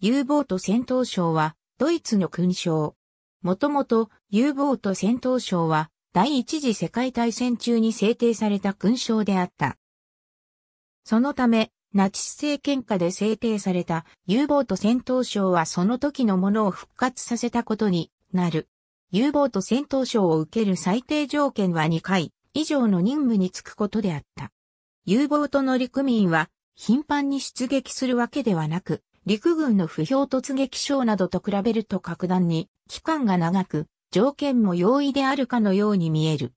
U ボート戦闘省は、ドイツの勲章。もともと U ボート戦闘省は、第一次世界大戦中に制定された勲章であった。そのため、ナチス政権下で制定された U ボート戦闘省はその時のものを復活させたことになる。U ボート戦闘賞を受ける最低条件は2回以上の任務に就くことであった。U ボート乗組員は頻繁に出撃するわけではなく、陸軍の不評突撃症などと比べると格段に期間が長く、条件も容易であるかのように見える。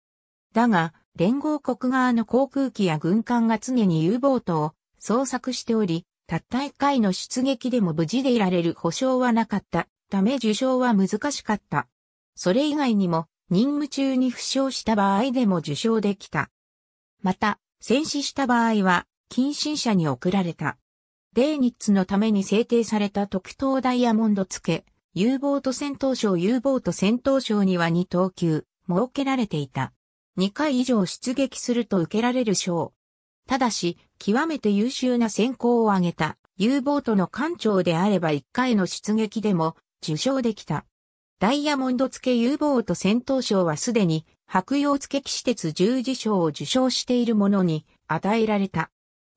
だが、連合国側の航空機や軍艦が常に U ボートを捜索しており、たった1回の出撃でも無事でいられる保証はなかったため受賞は難しかった。それ以外にも、任務中に負傷した場合でも受賞できた。また、戦死した場合は、近親者に送られた。デーニッツのために制定された特等ダイヤモンド付け、U ボート戦闘賞 U ボート戦闘賞には2等級、設けられていた。2回以上出撃すると受けられる賞。ただし、極めて優秀な選考を挙げた U ボートの艦長であれば1回の出撃でも受賞できた。ダイヤモンド付け U ボート戦闘賞はすでに白洋付け騎士鉄十字賞を受賞しているものに与えられた。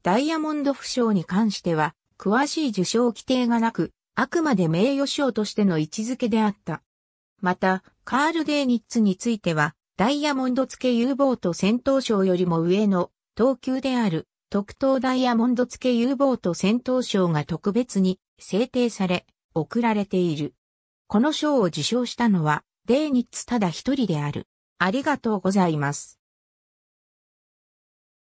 ダイヤモンド負傷に関しては、詳しい受賞規定がなく、あくまで名誉賞としての位置づけであった。また、カール・デーニッツについては、ダイヤモンド付け U ボート戦闘賞よりも上の、等級である、特等ダイヤモンド付け U ボート戦闘賞が特別に制定され、贈られている。この賞を受賞したのは、デーニッツただ一人である。ありがとうございます。